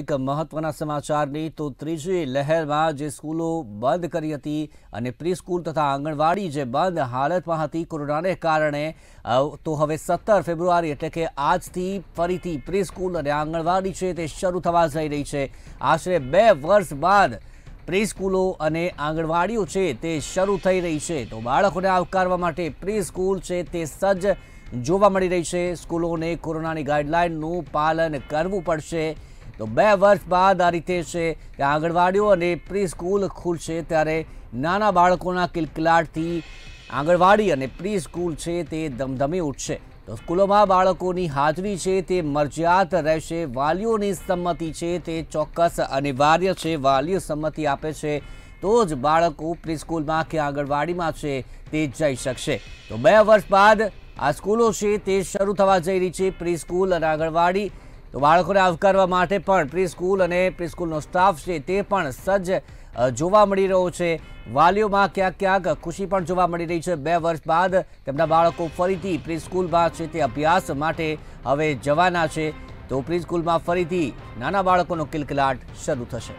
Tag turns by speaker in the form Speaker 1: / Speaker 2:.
Speaker 1: એક મહત્વના સમાચારની તો ત્રીજી લહેરમાં જે સ્કૂલો બંધ કરી હતી અને પ્રી તથા આંગણવાડી જે બંધ હાલતમાં હતી કોરોનાને કારણે તો હવે સત્તર ફેબ્રુઆરી એટલે કે આજથી ફરીથી પ્રી અને આંગણવાડી છે તે શરૂ થવા જઈ રહી છે આશરે બે વર્ષ બાદ પ્રી અને આંગણવાડીઓ છે તે શરૂ થઈ રહી છે તો બાળકોને આવકારવા માટે પ્રી છે તે સજ્જ જોવા મળી રહી છે સ્કૂલોને કોરોનાની ગાઈડલાઇનનું પાલન કરવું પડશે તો બે વર્ષ બાદ આ રીતે છે કે આંગણવાડીઓ અને પ્રી સ્કૂલ ખુલશે ત્યારે નાના બાળકોના કિલકિલાટથી આંગણવાડી અને પ્રી સ્કૂલ છે તે ધમધમી ઉઠશે તો સ્કૂલોમાં બાળકોની હાજરી છે તે મરજિયાત રહેશે વાલીઓની સંમતિ છે તે ચોક્કસ અનિવાર્ય છે વાલીઓ સંમતિ આપે છે તો જ બાળકો પ્રીસ્કૂલમાં કે આંગણવાડીમાં છે તે જઈ શકશે તો બે વર્ષ બાદ આ સ્કૂલો છે તે શરૂ થવા જઈ રહી છે પ્રીસ્કૂલ અને આંગણવાડી તો બાળકોને આવકારવા માટે પણ પ્રી સ્કૂલ અને પ્રી સ્કૂલનો સ્ટાફ છે તે પણ સજ્જ જોવા મળી રહ્યો છે વાલીઓમાં ક્યાંક ક્યાંક ખુશી પણ જોવા મળી રહી છે બે વર્ષ બાદ તેમના બાળકો ફરીથી પ્રી સ્કૂલમાં છે તે અભ્યાસ માટે હવે જવાના છે તો પ્રી સ્કૂલમાં ફરીથી નાના બાળકોનો કિલકિલાટ શરૂ થશે